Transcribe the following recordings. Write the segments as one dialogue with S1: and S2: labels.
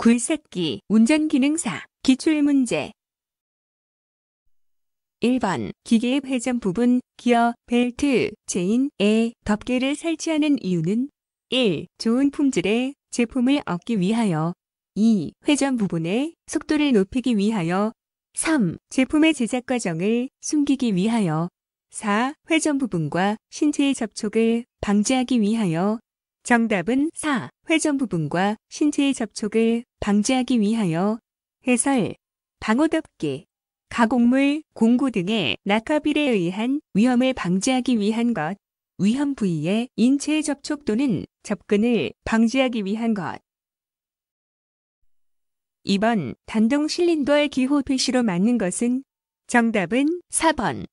S1: 굴삭기 운전기능사 기출문제 1번 기계의 회전 부분, 기어, 벨트, 체인에 덮개를 설치하는 이유는 1. 좋은 품질의 제품을 얻기 위하여 2. 회전 부분의 속도를 높이기 위하여 3. 제품의 제작 과정을 숨기기 위하여 4. 회전 부분과 신체의 접촉을 방지하기 위하여 정답은 4. 회전 부분과 신체의 접촉을 방지하기 위하여 해설, 방어 덮개, 가공물, 공구 등의 낙하비에 의한 위험을 방지하기 위한 것, 위험 부위의 인체 의 접촉 또는 접근을 방지하기 위한 것. 2번 단동 실린더의 기호 표시로 맞는 것은 정답은 4번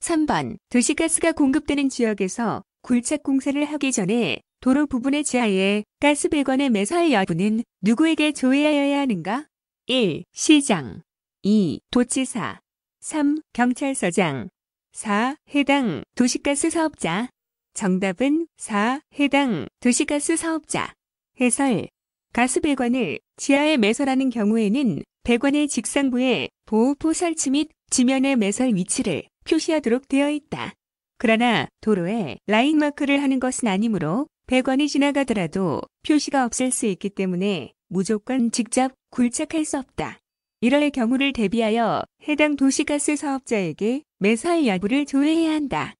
S1: 3번 도시가스가 공급되는 지역에서 굴착 공사를 하기 전에 도로 부분의 지하에 가스 배관의 매설 여부는 누구에게 조회하여야 하는가? 1. 시장 2. 도치사 3. 경찰서장 4. 해당 도시가스 사업자 정답은 4. 해당 도시가스 사업자 해설 가스 배관을 지하에 매설하는 경우에는 배관의 직상부에 보호포 설치 및 지면의 매설 위치를 표시하도록 되어 있다. 그러나 도로에 라인 마크를 하는 것은 아니므로 100원이 지나가더라도 표시가 없을 수 있기 때문에 무조건 직접 굴착할 수 없다. 이럴 경우를 대비하여 해당 도시가스 사업자에게 매사의 여부를 조회해야 한다.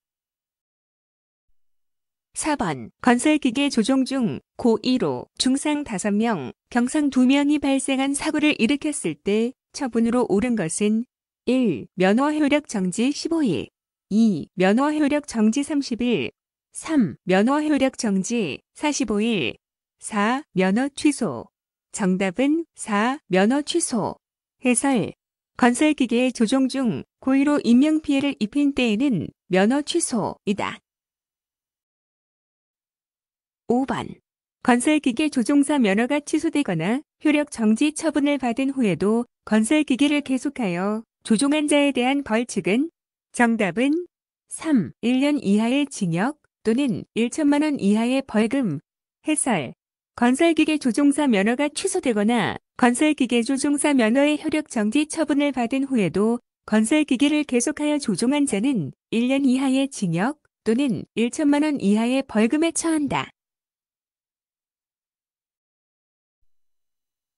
S1: 4번 건설기계 조종 중고1호 중상 5명, 경상 2명이 발생한 사고를 일으켰을 때 처분으로 옳은 것은 1. 면허 효력 정지 15일 2. 면허 효력 정지 30일 3. 면허 효력 정지 45일 4. 면허 취소 정답은 4. 면허 취소 해설 건설기계의 조종 중 고의로 인명피해를 입힌 때에는 면허 취소이다. 5번 건설기계 조종사 면허가 취소되거나 효력 정지 처분을 받은 후에도 건설기계를 계속하여 조종한 자에 대한 벌칙은 정답은 3. 1년 이하의 징역 또는 1천만 원 이하의 벌금. 해설. 건설기계 조종사 면허가 취소되거나 건설기계 조종사 면허의 효력 정지 처분을 받은 후에도 건설기계를 계속하여 조종한 자는 1년 이하의 징역 또는 1천만 원 이하의 벌금에 처한다.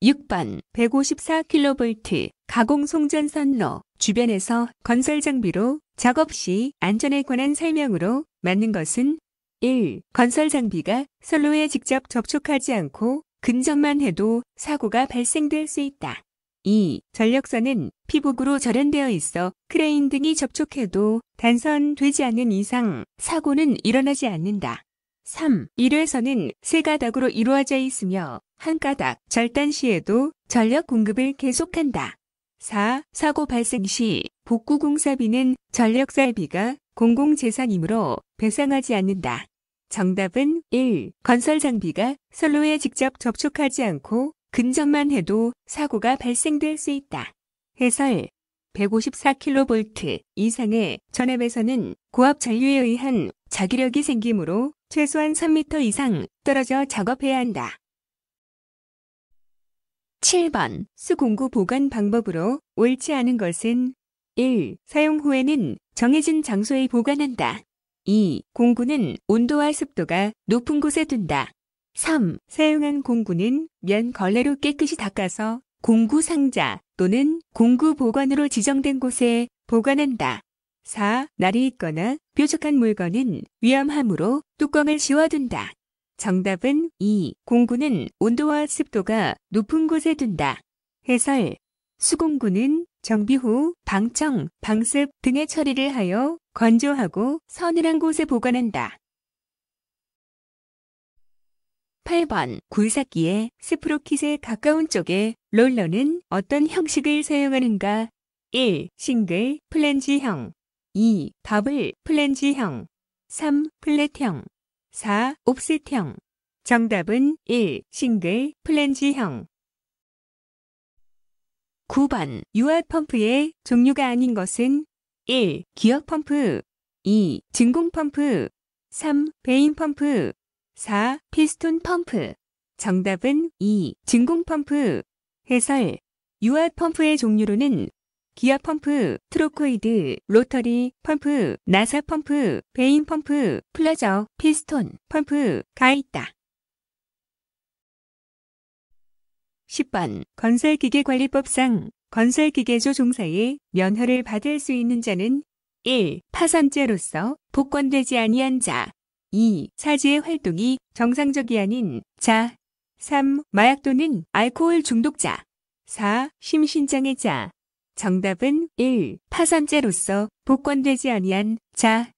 S1: 6번 154kV 가공 송전선로 주변에서 건설 장비로 작업 시 안전에 관한 설명으로 맞는 것은 1. 건설 장비가 선로에 직접 접촉하지 않고 근접만 해도 사고가 발생될 수 있다. 2. 전력선은 피복으로 절연되어 있어 크레인 등이 접촉해도 단선되지 않는 이상 사고는 일어나지 않는다. 3. 1회선은 3 가닥으로 이루어져 있으며 한 가닥 절단 시에도 전력 공급을 계속한다. 4. 사고 발생 시 복구공사비는 전력살비가 공공재산이므로 배상하지 않는다. 정답은 1. 건설 장비가 선로에 직접 접촉하지 않고 근접만 해도 사고가 발생될 수 있다. 해설 154kV 이상의 전압에서는 고압 전류에 의한 자기력이 생기므로 최소한 3m 이상 떨어져 작업해야 한다. 7번 수공구 보관 방법으로 옳지 않은 것은 1. 사용 후에는 정해진 장소에 보관한다. 2. 공구는 온도와 습도가 높은 곳에 둔다. 3. 사용한 공구는 면 걸레로 깨끗이 닦아서 공구 상자 또는 공구 보관으로 지정된 곳에 보관한다. 4. 날이 있거나 뾰족한 물건은 위험하므로 뚜껑을 씌워둔다. 정답은 2. 공구는 온도와 습도가 높은 곳에 둔다. 해설. 수공구는 정비 후 방청, 방습 등의 처리를 하여 건조하고 서늘한 곳에 보관한다. 8번 굴삭기의 스프로킷에 가까운 쪽에 롤러는 어떤 형식을 사용하는가? 1. 싱글 플랜지형 2. 더블 플랜지형 3. 플랫형 4. 옵셋형 정답은 1. 싱글 플랜지형 9번 유압펌프의 종류가 아닌 것은 1. 기어펌프 2. 진공펌프 3. 베인펌프 4. 피스톤펌프 정답은 2. 진공펌프 해설 유압펌프의 종류로는 기아 펌프, 트로코이드, 로터리, 펌프, 나사 펌프, 베인 펌프, 플라저, 피스톤, 펌프가 있다. 10번 건설기계관리법상 건설기계조 종사의 면허를 받을 수 있는 자는 1. 파산죄로서 복권되지 아니한 자 2. 사지의 활동이 정상적이 아닌 자 3. 마약 또는 알코올 중독자 4. 심신장애자 정답은 1. 파산죄로서 복권되지 아니한 자.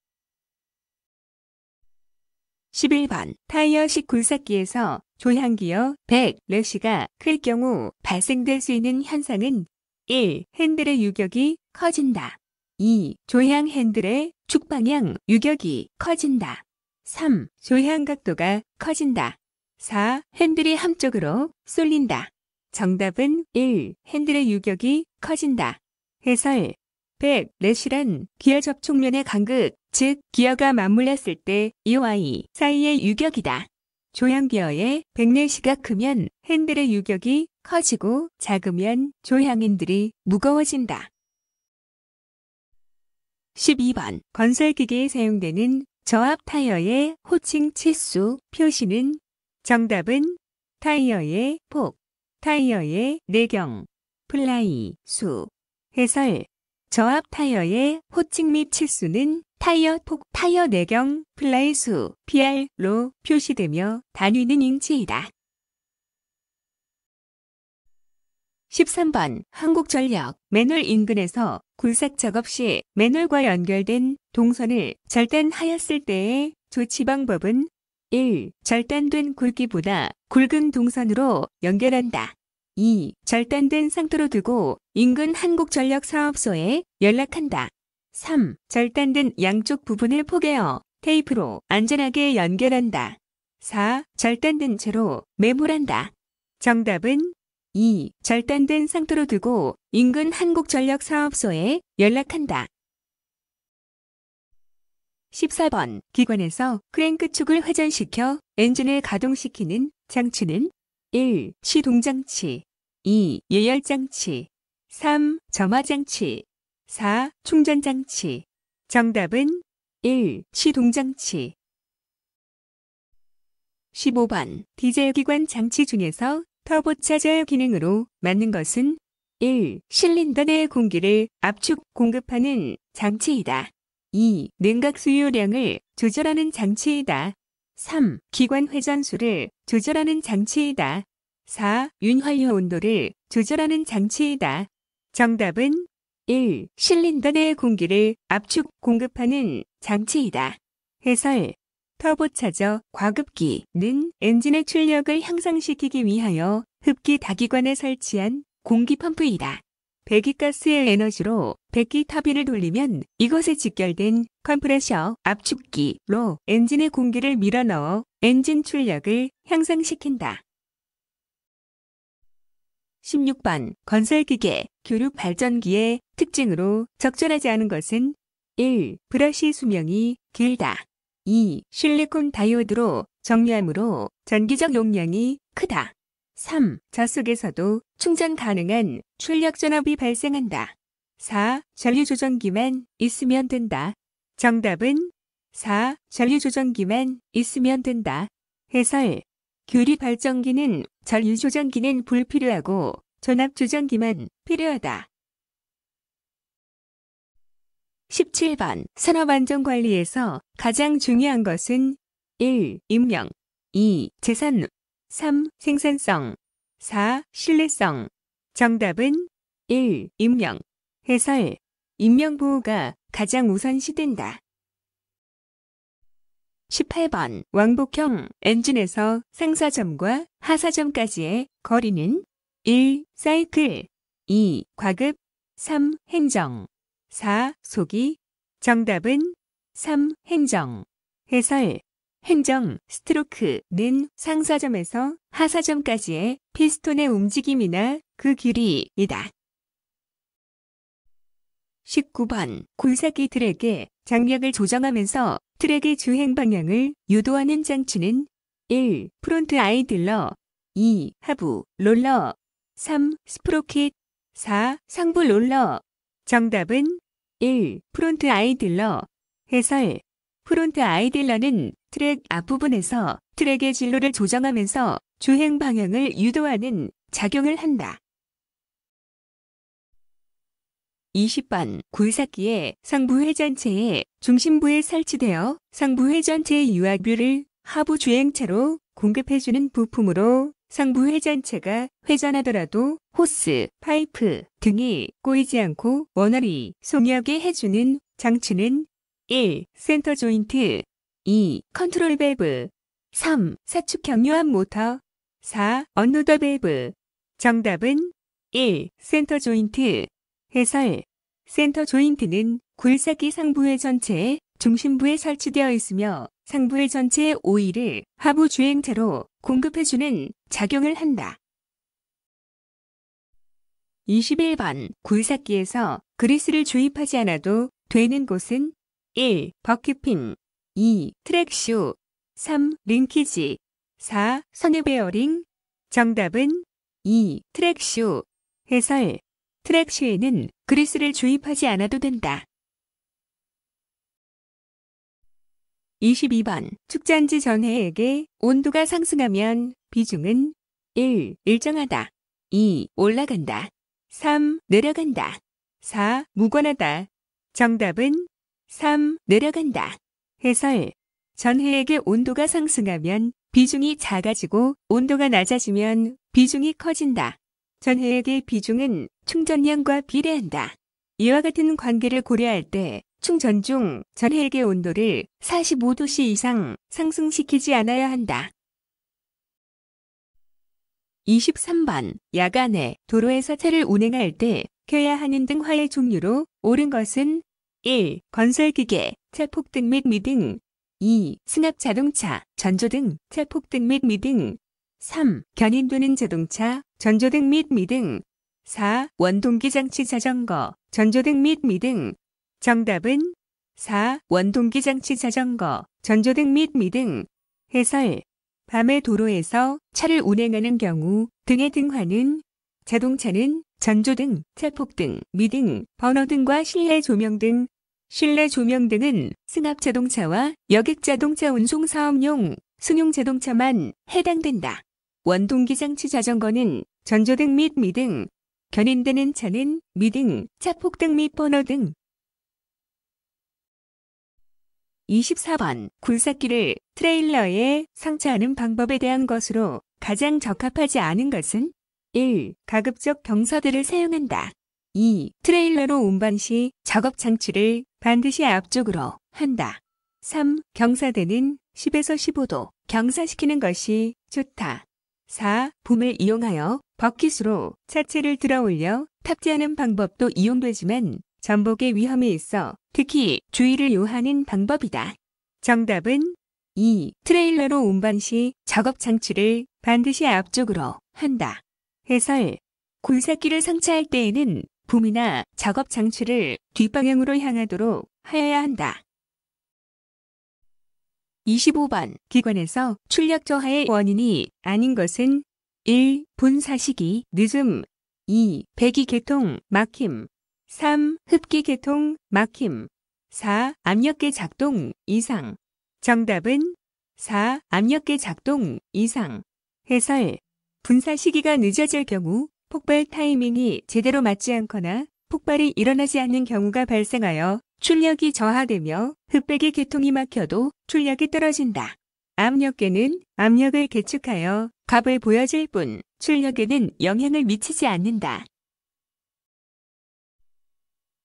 S1: 11번 타이어식 굴삭기에서 조향기어 100래시가클 경우 발생될 수 있는 현상은 1. 핸들의 유격이 커진다. 2. 조향 핸들의 축방향 유격이 커진다. 3. 조향 각도가 커진다. 4. 핸들이 함쪽으로 쏠린다. 정답은 1. 핸들의 유격이 커진다. 해설 100. 렛이란 기어 접촉면의 간극, 즉 기어가 맞물렸을 때 EY 사이의 유격이다. 조향기어의 백내시가 크면 핸들의 유격이 커지고 작으면 조향인들이 무거워진다. 12번 건설기계에 사용되는 저압 타이어의 호칭 치수 표시는 정답은 타이어의 폭 타이어의 내경, 플라이, 수, 해설, 저압 타이어의 호칭 및 치수는 타이어 폭, 타이어 내경, 플라이 수, PR로 표시되며 단위는 인치이다. 13번 한국전력 맨홀 인근에서 굴삭 작업 시 맨홀과 연결된 동선을 절단하였을 때의 조치 방법은 1. 절단된 굵기보다 굵은 동선으로 연결한다. 2. 절단된 상태로 두고 인근 한국전력사업소에 연락한다. 3. 절단된 양쪽 부분을 포개어 테이프로 안전하게 연결한다. 4. 절단된 채로 매몰한다. 정답은 2. 절단된 상태로 두고 인근 한국전력사업소에 연락한다. 14번 기관에서 크랭크축을 회전시켜 엔진을 가동시키는 장치는 1. 시동장치 2. 예열장치 3. 점화장치 4. 충전장치 정답은 1. 시동장치 15번 디젤 기관 장치 중에서 터보차저 기능으로 맞는 것은 1. 실린더 내 공기를 압축 공급하는 장치이다. 2. 냉각 수요량을 조절하는 장치이다. 3. 기관 회전수를 조절하는 장치이다. 4. 윤활유 온도를 조절하는 장치이다. 정답은 1. 실린더 내 공기를 압축 공급하는 장치이다. 해설 터보차저 과급기는 엔진의 출력을 향상시키기 위하여 흡기 다기관에 설치한 공기펌프이다. 배기가스의 에너지로 배기 타빈을 돌리면 이것에 직결된 컴프레셔 압축기로 엔진의 공기를 밀어넣어 엔진 출력을 향상시킨다. 16번 건설기계 교류 발전기의 특징으로 적절하지 않은 것은 1. 브러쉬 수명이 길다. 2. 실리콘 다이오드로 정리하므로 전기적 용량이 크다. 3. 좌석에서도 충전 가능한 출력 전압이 발생한다. 4. 전류조정기만 있으면 된다. 정답은 4. 전류조정기만 있으면 된다. 해설 규리 발전기는 전류조정기는 불필요하고 전압조정기만 필요하다. 17번 산업안전관리에서 가장 중요한 것은 1. 임명 2. 재산 3. 생산성 4. 신뢰성 정답은 1. 임명 해설 임명보호가 가장 우선시된다. 18번 왕복형 엔진에서 상사점과 하사점까지의 거리는 1. 사이클 2. 과급 3. 행정 4. 속이 정답은 3. 행정 해설 행정, 스트로크는 상사점에서 하사점까지의 피스톤의 움직임이나 그 길이이다. 19번 굴삭이 트랙의 장력을 조정하면서 트랙의 주행 방향을 유도하는 장치는 1. 프론트 아이들러 2. 하부 롤러 3. 스프로킷 4. 상부 롤러 정답은 1. 프론트 아이들러 해설 프론트 아이들러는 트랙 앞부분에서 트랙의 진로를 조정하면서 주행 방향을 유도하는 작용을 한다. 20번 굴삭기에 상부 회전체에 중심부에 설치되어 상부 회전체의 유압류를 하부 주행체로 공급해주는 부품으로 상부 회전체가 회전하더라도 호스, 파이프 등이 꼬이지 않고 원활히 송유하게 해주는 장치는 1. 센터 조인트 2. 컨트롤 밸브 3. 사축경 유압 모터 4. 언로더 밸브 정답은 1. 센터 조인트 해설 센터 조인트는 굴삭기 상부의 전체에 중심부에 설치되어 있으며 상부의 전체 오일을 하부 주행체로 공급해주는 작용을 한다. 21번 굴삭기에서 그리스를 주입하지 않아도 되는 곳은 1. 버킷핀 2. 트랙쇼 3. 링키지 4. 선유베어링 정답은 2. 트랙쇼 해설 트랙쇼에는 그리스를 주입하지 않아도 된다. 22번 축전지 전해액의 온도가 상승하면 비중은 1. 일정하다 2. 올라간다 3. 내려간다 4. 무관하다 정답은 3. 내려간다. 해설. 전해액의 온도가 상승하면 비중이 작아지고 온도가 낮아지면 비중이 커진다. 전해액의 비중은 충전량과 비례한다. 이와 같은 관계를 고려할 때 충전 중 전해액의 온도를 45도씨 이상 상승시키지 않아야 한다. 23번 야간에 도로에서 차를 운행할 때 켜야 하는 등 화의 종류로 옳은 것은 1. 건설기계 차폭등 및 미등 2. 승합자동차, 전조등, 차폭등 및 미등 3. 견인되는 자동차, 전조등 및 미등 4. 원동기장치 자전거, 전조등 및 미등 정답은 4. 원동기장치 자전거, 전조등 및 미등 해설 밤의 도로에서 차를 운행하는 경우 등의 등화는 자동차는 전조등, 차폭등, 미등, 번호등과 실내 조명 등 실내 조명 등은 승합자동차와 여객자동차 운송 사업용 승용자동차만 해당된다. 원동기장치 자전거는 전조등 및 미등, 견인되는 차는 미등, 차폭등 및 번호 등. 24번 굴삭기를 트레일러에 상차하는 방법에 대한 것으로 가장 적합하지 않은 것은 1. 가급적 경사들을 사용한다. 2. 트레일러로 운반 시 작업 장치를 반드시 앞쪽으로 한다. 3. 경사대는 10에서 15도 경사시키는 것이 좋다. 4. 붐을 이용하여 버킷으로 차체를 들어 올려 탑재하는 방법도 이용되지만 전복의 위험이 있어 특히 주의를 요하는 방법이다. 정답은 2. 트레일러로 운반 시 작업 장치를 반드시 앞쪽으로 한다. 해설 굴삭기를 상차할 때에는 붐이나 작업 장치를 뒷방향으로 향하도록 하여야 한다. 25번 기관에서 출력 저하의 원인이 아닌 것은 1. 분사 시기 늦음 2. 배기 계통 막힘 3. 흡기 계통 막힘 4. 압력계 작동 이상 정답은 4. 압력계 작동 이상 해설 분사 시기가 늦어질 경우 폭발 타이밍이 제대로 맞지 않거나 폭발이 일어나지 않는 경우가 발생하여 출력이 저하되며 흡백의 계통이 막혀도 출력이 떨어진다. 압력계는 압력을 계측하여 값을 보여줄 뿐 출력에는 영향을 미치지 않는다.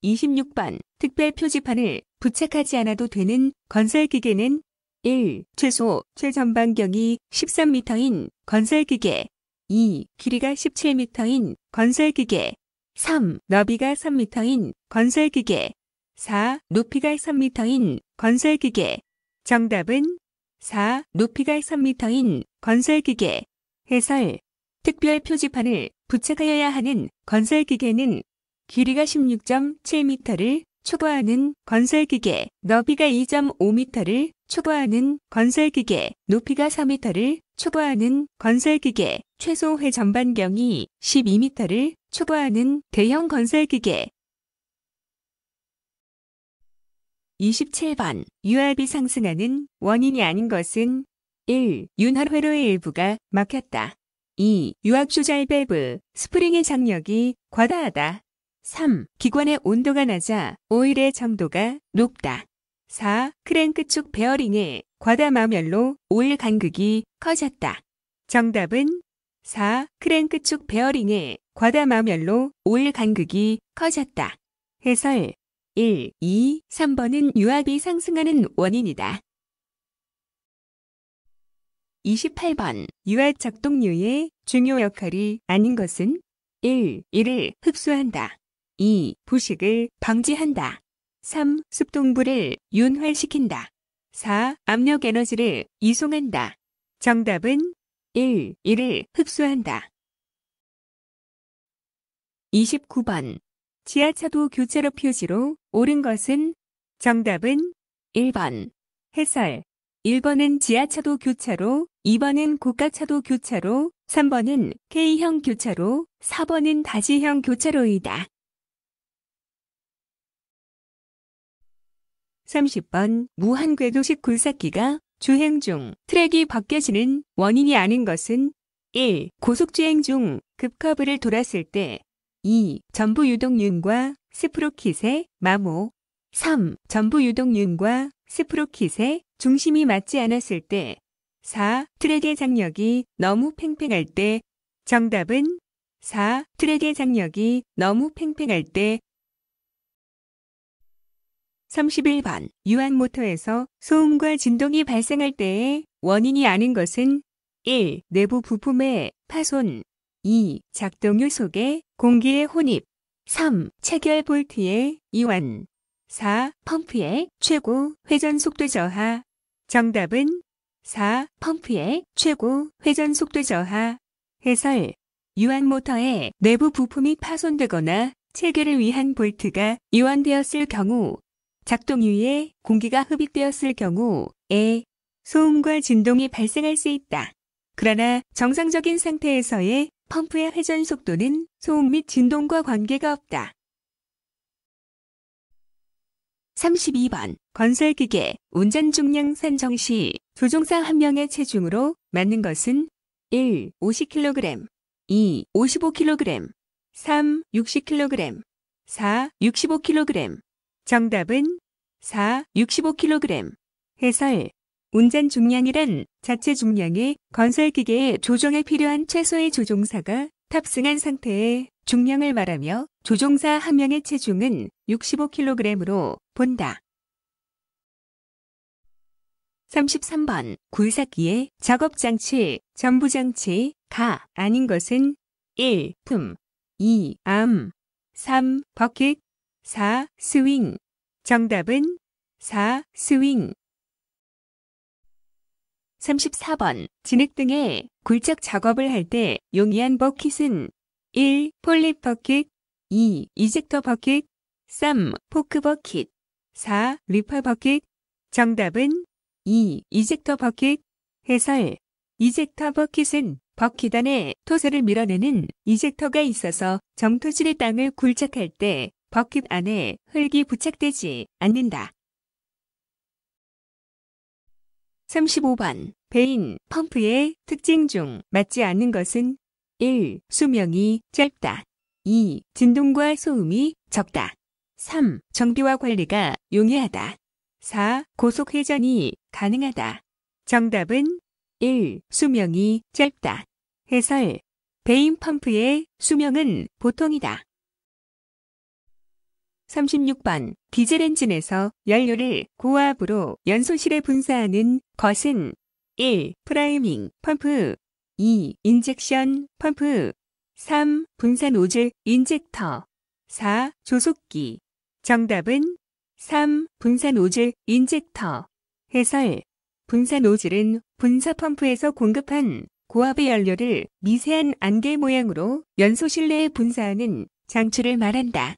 S1: 26번 특별 표지판을 부착하지 않아도 되는 건설기계는 1. 최소 최전방경이 13m인 건설기계 2. 길이가 17m인 건설기계 3. 너비가 3m인 건설기계 4. 높이가 3m인 건설기계 정답은 4. 높이가 3m인 건설기계 해설 특별 표지판을 부착하여야 하는 건설기계는 길이가 16.7m를 초과하는 건설기계, 너비가 2.5m를 초과하는 건설기계 높이가 4m를 초과하는 건설기계 최소 회전반경이 12m를 초과하는 대형 건설기계 27번 유압이 상승하는 원인이 아닌 것은 1. 윤활 회로의 일부가 막혔다. 2. 유압 조절 밸브 스프링의 장력이 과다하다. 3. 기관의 온도가 낮아 오일의 점도가 높다. 4. 크랭크축 베어링의 과다마멸로 오일 간극이 커졌다. 정답은 4. 크랭크축 베어링의 과다마멸로 오일 간극이 커졌다. 해설 1, 2, 3번은 유압이 상승하는 원인이다. 28번 유압 작동류의 중요 역할이 아닌 것은 1. 이를 흡수한다. 2. 부식을 방지한다. 3. 습동부를 윤활시킨다. 4. 압력 에너지를 이송한다. 정답은 1. 이를 흡수한다. 29번. 지하차도 교차로 표시로 옳은 것은 정답은 1번. 해설. 1번은 지하차도 교차로, 2번은 고가차도 교차로, 3번은 K형 교차로, 4번은 다지형 교차로이다. 30번 무한궤도식 굴삭기가 주행 중 트랙이 벗겨지는 원인이 아닌 것은 1. 고속주행 중 급커브를 돌았을 때 2. 전부 유동윤과 스프로킷의 마모 3. 전부 유동윤과 스프로킷의 중심이 맞지 않았을 때 4. 트랙의 장력이 너무 팽팽할 때 정답은 4. 트랙의 장력이 너무 팽팽할 때 31번 유한모터에서 소음과 진동이 발생할 때의 원인이 아닌 것은 1. 내부 부품의 파손 2. 작동유 속의 공기의 혼입 3. 체결 볼트의 이완 4. 펌프의 최고 회전 속도 저하 정답은 4. 펌프의 최고 회전 속도 저하 해설 유한모터의 내부 부품이 파손되거나 체결을 위한 볼트가 이완되었을 경우 작동유에 공기가 흡입되었을 경우에 소음과 진동이 발생할 수 있다. 그러나 정상적인 상태에서의 펌프의 회전 속도는 소음 및 진동과 관계가 없다. 32번 건설기계 운전 중량 산정 시 조종사 한명의 체중으로 맞는 것은 1. 50kg 2. 55kg 3. 60kg 4. 65kg 정답은 4. 65kg. 해설. 운전 중량이란 자체 중량의 건설 기계의 조정에 필요한 최소의 조종사가 탑승한 상태의 중량을 말하며 조종사 한 명의 체중은 65kg으로 본다. 33번 굴삭기의 작업장치, 전부장치, 가 아닌 것은 1. 품 2. 암 3. 버킷 4. 스윙. 정답은 4. 스윙. 34번. 진흙 등의 굴착 작업을 할 때 용이한 버킷은 1. 폴립 버킷 2. 이젝터 버킷 3. 포크 버킷 4. 리퍼 버킷 정답은 2. 이젝터 버킷 해설 이젝터 버킷은 버킷 안에 토사를 밀어내는 이젝터가 있어서 점토질의 땅을 굴착할 때 버킷 안에 흙이 부착되지 않는다. 35번 베인 펌프의 특징 중 맞지 않는 것은 1. 수명이 짧다. 2. 진동과 소음이 적다. 3. 정비와 관리가 용이하다. 4. 고속 회전이 가능하다. 정답은 1. 수명이 짧다. 해설 베인 펌프의 수명은 보통이다. 36번 디젤 엔진에서 연료를 고압으로 연소실에 분사하는 것은 1. 프라이밍 펌프 2. 인젝션 펌프 3. 분사 노즐 인젝터 4. 조속기 정답은 3. 분사 노즐 인젝터 해설 분사 노즐은 분사 펌프에서 공급한 고압의 연료를 미세한 안개 모양으로 연소실 내에 분사하는 장치를 말한다.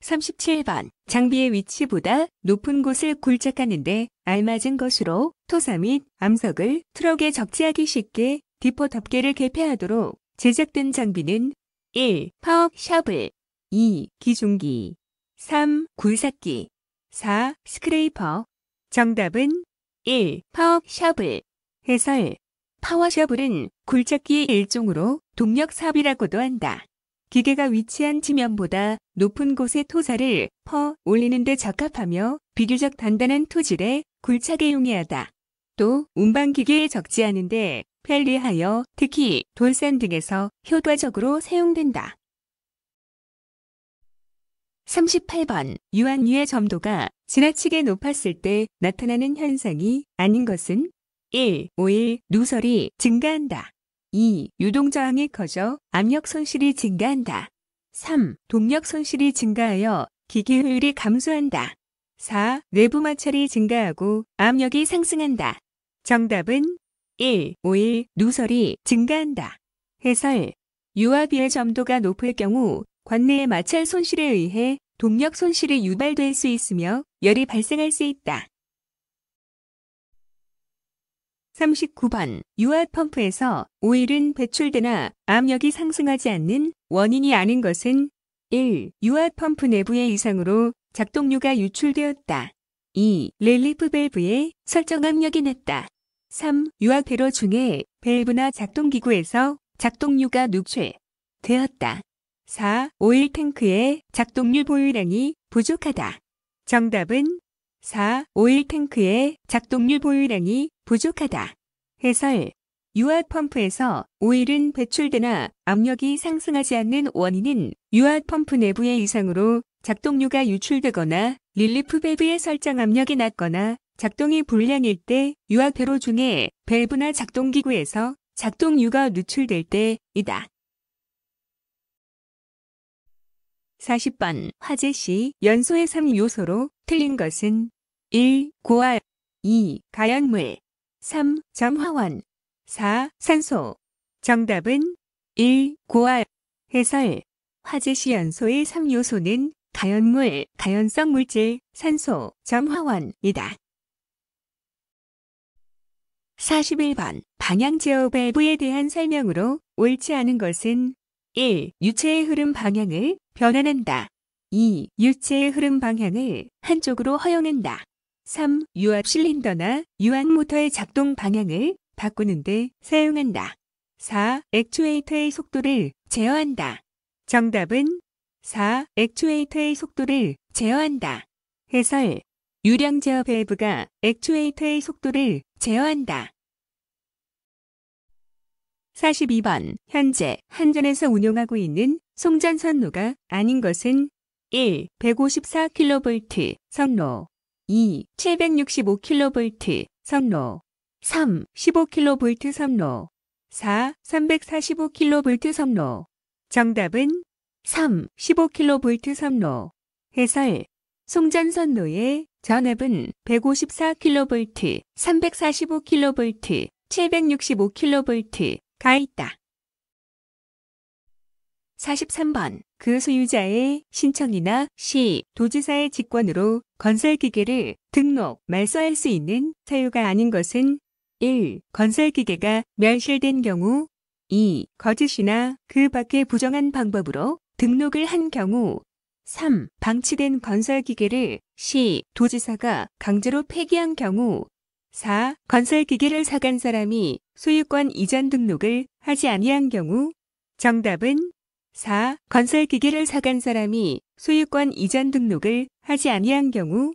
S1: 37번 장비의 위치보다 높은 곳을 굴착 하는데 알맞은 것으로 토사 및 암석을 트럭에 적재하기 쉽게 디퍼 덮개를 개폐하도록 제작된 장비는 1. 파워 샵을 2. 기중기 3. 굴삭기 4. 스크레이퍼 정답은 1. 파워 샵을 해설 파워 샤블은 굴착기의 일종으로 동력 삽이라고도 한다. 기계가 위치한 지면보다 높은 곳에 토사를 퍼 올리는 데 적합하며 비교적 단단한 토질에 굴착에 용이하다. 또 운반기계에 적지 않은데 편리하여 특히 돌산 등에서 효과적으로 사용된다. 38번 유한유의 점도가 지나치게 높았을 때 나타나는 현상이 아닌 것은 1. 오일 누설이 증가한다. 2. 유동저항이 커져 압력 손실이 증가한다. 3. 동력 손실이 증가하여 기기 효율이 감소한다. 4. 내부 마찰이 증가하고 압력이 상승한다. 정답은 1. 5일 누설이 증가한다. 해설 유압의 점도가 높을 경우 관내의 마찰 손실에 의해 동력 손실이 유발될 수 있으며 열이 발생할 수 있다. 39번 유아펌프에서 오일은 배출되나 압력이 상승하지 않는 원인이 아닌 것은 1. 유아펌프 내부의 이상으로 작동류가 유출되었다. 2. 릴리프 밸브의 설정 압력이 났다. 3. 유아 회로 중에 밸브나 작동기구에서 작동류가 누출되었다. 4. 오일 탱크에작동률 보유량이 부족하다. 정답은 4. 오일 탱크의 작동률 보유량이 부족하다. 해설. 유압 펌프에서 오일은 배출되나 압력이 상승하지 않는 원인은 유압 펌프 내부의 이상으로 작동류가 유출되거나 릴리프 밸브의 설정 압력이 낮거나 작동이 불량일 때 유압 회로 중에 밸브나 작동기구에서 작동유가 누출될 때이다. 40번 화제 시 연소의 3요소로 틀린 것은 1. 고아 2. 가연물 3. 점화원 4. 산소 정답은 1. 고아 해설 화제 시 연소의 3요소는 가연물, 가연성 물질, 산소, 점화원이다. 41번 방향 제어 밸브에 대한 설명으로 옳지 않은 것은 1. 유체의 흐름 방향을 변환한다. 2. 유체의 흐름 방향을 한쪽으로 허용한다. 3. 유압 실린더나 유압 모터의 작동 방향을 바꾸는데 사용한다. 4. 액추에이터의 속도를 제어한다. 정답은 4. 액추에이터의 속도를 제어한다. 해설. 유량 제어 밸브가 액추에이터의 속도를 제어한다. 42번 현재 한전에서 운영하고 있는 송전 선로가 아닌 것은 1. 154kV 선로 2. 765kV 선로 3. 15kV 선로 4. 345kV 선로 정답은 3. 15kV 선로 해설 송전선로의 전압은 154kV, 345kV, 765kV, 가 있다. 43번 그 소유자의 신청이나 시 도지사의 직권으로 건설 기계를 등록 말소할 수 있는 사유가 아닌 것은 1. 건설 기계가 멸실된 경우 2. 거짓이나 그 밖의 부정한 방법으로 등록을 한 경우 3. 방치된 건설 기계를 시 도지사가 강제로 폐기한 경우 4. 건설기계를 사간 사람이 소유권 이전 등록을 하지 아니한 경우 정답은 4. 건설기계를 사간 사람이 소유권 이전 등록을 하지 아니한 경우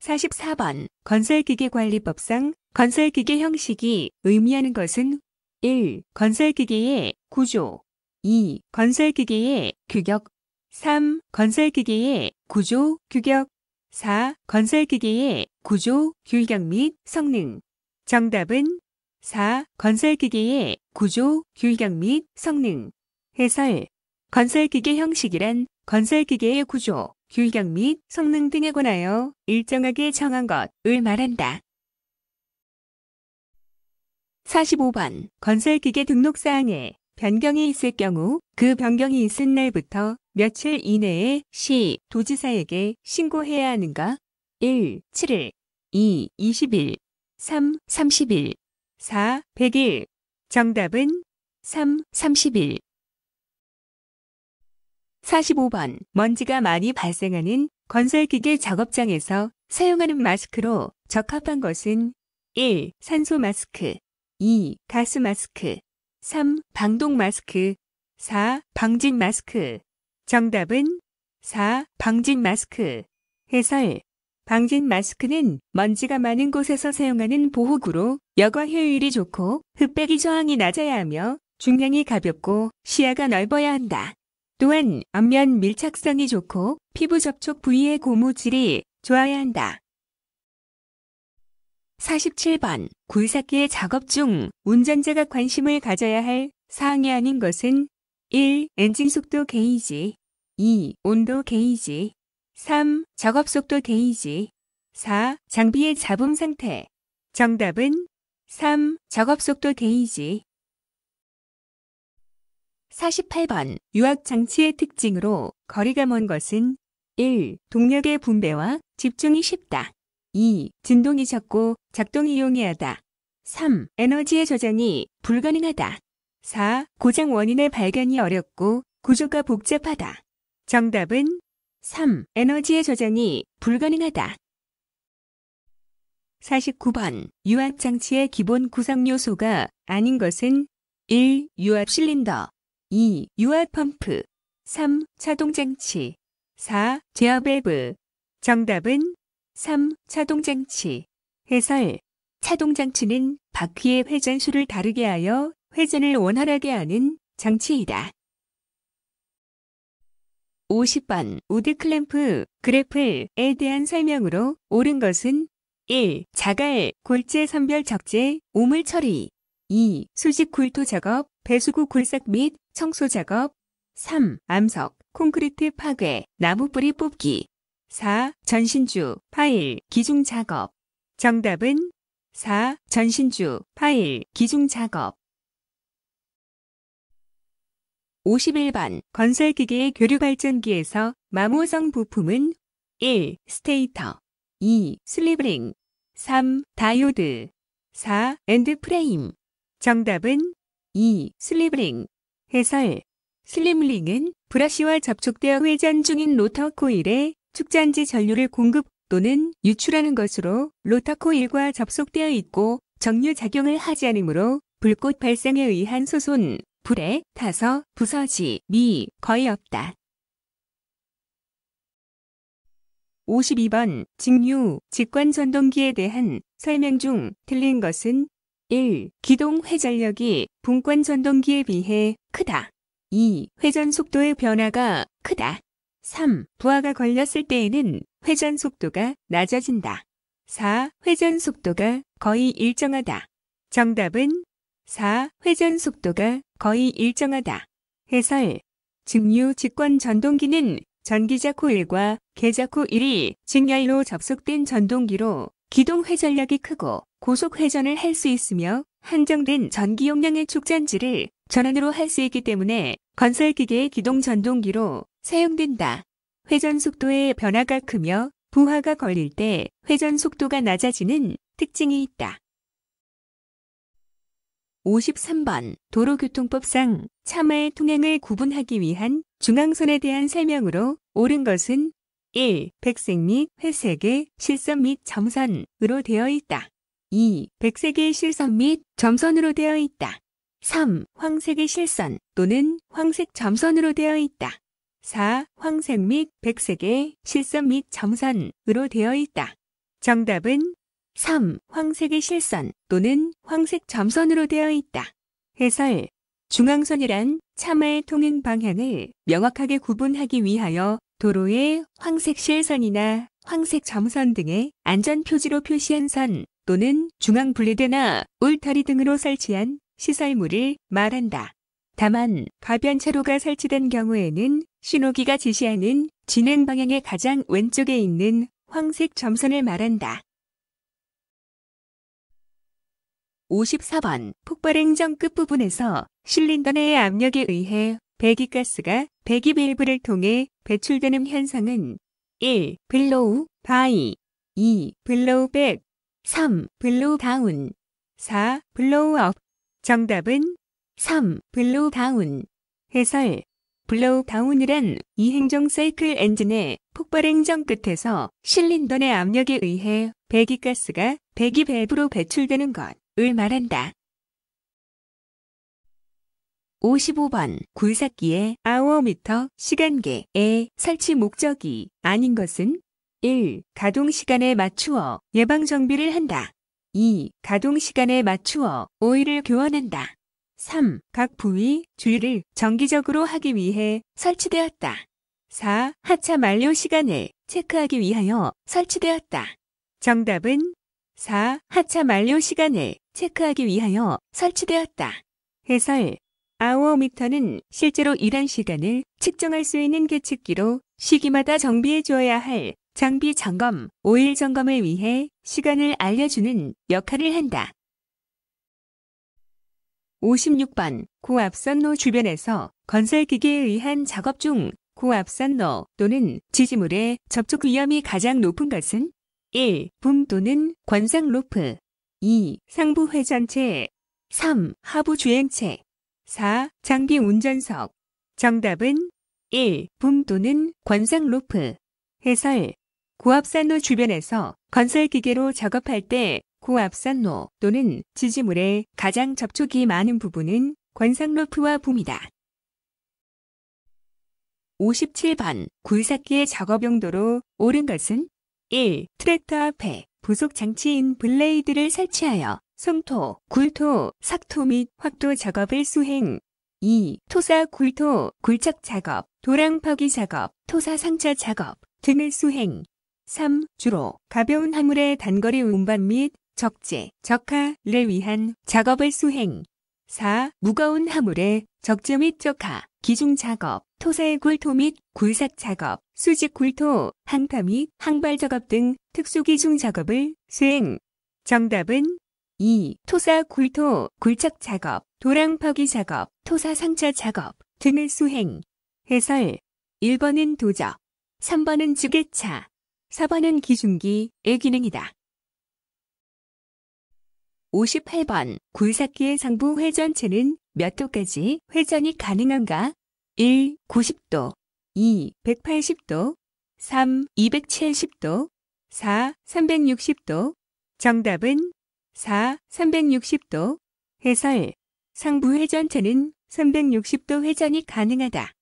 S1: 44번 건설기계관리법상 건설기계 형식이 의미하는 것은 1. 건설기계의 구조 2. 건설기계의 규격 3. 건설기계의 구조, 규격 4. 건설기기의 구조, 규격 및 성능. 정답은 4. 건설기기의 구조, 규격 및 성능. 해설. 건설기계 형식이란 건설기계의 구조, 규격 및 성능 등에 관하여 일정하게 정한 것을 말한다. 45번. 건설기계 등록사항에 변경이 있을 경우 그 변경이 있은 날부터 며칠 이내에 시 도지사에게 신고해야 하는가? 1. 7일 2. 20일 3. 30일 4. 100일 정답은 3. 30일 45번 먼지가 많이 발생하는 건설기계 작업장에서 사용하는 마스크로 적합한 것은 1. 산소 마스크 2. 가스 마스크 3. 방독 마스크 4. 방진 마스크 정답은 4. 방진 마스크. 해설. 방진 마스크는 먼지가 많은 곳에서 사용하는 보호구로 여과 효율이 좋고 흡배기 저항이 낮아야 하며 중량이 가볍고 시야가 넓어야 한다. 또한 앞면 밀착성이 좋고 피부 접촉 부위의 고무질이 좋아야 한다. 47번 굴삭기의 작업 중 운전자가 관심을 가져야 할 사항이 아닌 것은 1. 엔진 속도 게이지 2. 온도 게이지 3. 작업 속도 게이지 4. 장비의 잡음 상태 정답은 3. 작업 속도 게이지 48번 유학 장치의 특징으로 거리가 먼 것은 1. 동력의 분배와 집중이 쉽다 2. 진동이 적고 작동이 용이하다 3. 에너지의 저장이 불가능하다 4. 고장 원인의 발견이 어렵고 구조가 복잡하다. 정답은 3. 에너지의 저장이 불가능하다. 49번. 유압장치의 기본 구성 요소가 아닌 것은 1. 유압 실린더 2. 유압 펌프 3. 차동장치 4. 제어 밸브 정답은 3. 차동장치 해설 차동장치는 바퀴의 회전수를 다르게 하여 회전을 원활하게 하는 장치이다. 50번 우드 클램프 그래플에 대한 설명으로 옳은 것은 1. 자갈, 골재 선별 적재, 우물 처리 2. 수직 굴토 작업, 배수구 굴삭 및 청소 작업 3. 암석, 콘크리트 파괴, 나무 뿌리 뽑기 4. 전신주, 파일, 기중 작업 정답은 4. 전신주, 파일, 기중 작업 51번 건설기계의 교류발전기에서 마모성 부품은 1. 스테이터 2. 슬리브링 3. 다이오드 4. 엔드프레임 정답은 2. 슬리브링 해설 슬리브링은브러시와 접촉되어 회전 중인 로터 코일에 축전지 전류를 공급 또는 유출하는 것으로 로터 코일과 접속되어 있고 정류 작용을 하지 않으므로 불꽃 발생에 의한 소손 불에 타서 부서지 미 거의 없다. 52번 직류 직관 전동기에 대한 설명 중 틀린 것은 1. 기동 회전력이 분권 전동기에 비해 크다. 2. 회전 속도의 변화가 크다. 3. 부하가 걸렸을 때에는 회전 속도가 낮아진다. 4. 회전 속도가 거의 일정하다. 정답은 4. 회전 속도가 거의 일정하다. 해설 증류 직권 전동기는 전기자코 1과 개자코 1이 직렬로 접속된 전동기로 기동 회전력이 크고 고속 회전을 할 수 있으며 한정된 전기 용량의 축전지를 전원으로 할 수 있기 때문에 건설 기계의 기동 전동기로 사용된다. 회전 속도의 변화가 크며 부하가 걸릴 때 회전 속도가 낮아지는 특징이 있다. 53번 도로교통법상 차마의 통행을 구분하기 위한 중앙선에 대한 설명으로 옳은 것은 1. 백색 및 회색의 실선 및 점선으로 되어 있다. 2. 백색의 실선 및 점선으로 되어 있다. 3. 황색의 실선 또는 황색 점선으로 되어 있다. 4. 황색 및 백색의 실선 및 점선으로 되어 있다. 정답은 3. 황색의 실선 또는 황색 점선으로 되어 있다. 해설 중앙선이란 차마의 통행 방향을 명확하게 구분하기 위하여 도로의 황색 실선이나 황색 점선 등의 안전 표지로 표시한 선 또는 중앙 분리대나 울타리 등으로 설치한 시설물을 말한다. 다만 가변차로가 설치된 경우에는 신호기가 지시하는 진행 방향의 가장 왼쪽에 있는 황색 점선을 말한다. 54번 폭발행정 끝부분에서 실린더 내의 압력에 의해 배기가스가 배기 밸브를 통해 배출되는 현상은 1. 블로우 바이 2. 블로우백 3. 블로우 다운 4. 블로우업 정답은 3. 블로우 다운 해설 블로우 다운이란 이 행정 사이클 엔진의 폭발 행정 끝에서 실린더 내 압력에 의해 배기가스가 배기 밸브로 배출되는 것. 을 말한다. 55번 굴삭기의 아워미터 시간계의 설치 목적이 아닌 것은 1. 가동 시간에 맞추어 예방 정비를 한다. 2. 가동 시간에 맞추어 오일을 교환한다. 3. 각 부위 주의를 정기적으로 하기 위해 설치되었다. 4. 하차 만료 시간을 체크하기 위하여 설치되었다. 정답은 4. 하차 만료 시간을 체크하기 위하여 설치되었다. 해설 아워미터는 실제로 일한 시간을 측정할 수 있는 계측기로 시기마다 정비해 주어야 할 장비 점검, 오일 점검을 위해 시간을 알려주는 역할을 한다. 56번 고압선로 주변에서 건설기계에 의한 작업 중 고압선로 또는 지지물의 접촉 위험이 가장 높은 것은 1. 붐 또는 권상 로프 2. 상부 회전체 3. 하부 주행체 4. 장비 운전석 정답은 1. 붐 또는 관상 로프 해설 고압산로 주변에서 건설기계로 작업할 때 고압산로 또는 지지물에 가장 접촉이 많은 부분은 관상로프와 붐이다. 57번 굴삭기의 작업 용도로 옳은 것은 1. 트랙터 앞에 부속 장치인 블레이드를 설치하여 송토, 굴토, 삭토 및 확도 작업을 수행. 2. 토사 굴토, 굴착 작업, 도랑 파기 작업, 토사 상차 작업 등을 수행. 3. 주로 가벼운 화물의 단거리 운반 및 적재, 적하를 위한 작업을 수행. 4. 무거운 화물의 적재 및 적하, 기중 작업, 토사의 굴토 및 굴삭 작업, 수직 굴토, 항파 및 항발 작업 등 특수 기중 작업을 수행. 정답은 2. 토사 굴토, 굴착 작업, 도랑 파기 작업, 토사 상차 작업 등을 수행. 해설 1번은 도적, 3번은 주계차, 4번은 기중기의 기능이다. 58번 굴삭기의 상부 회전체는 몇 도까지 회전이 가능한가? 1. 90도 2. 180도 3. 270도 4. 360도 정답은 4. 360도 해설 상부 회전체는 360도 회전이 가능하다.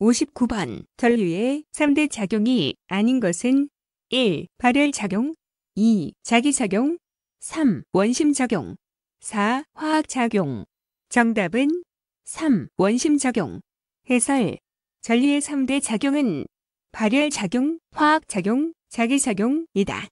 S1: 59번 전류의 3대 작용이 아닌 것은 1. 발열 작용 2. 자기작용 3. 원심작용 4. 화학작용 정답은 3. 원심작용 해설 전리의 3대 작용은 발열작용, 화학작용, 자기작용이다.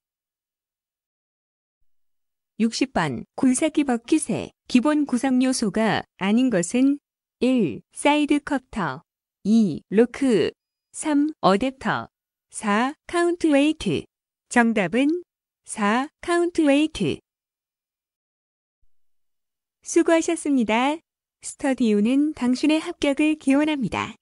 S1: 60번 굴삭기 버킷의 기본 구성 요소가 아닌 것은 1. 사이드 커터 2. 로크 3. 어댑터 4. 카운트 웨이트 정답은 4. 카운트 웨이트 수고하셨습니다. 스터디오는 당신의 합격을 기원합니다.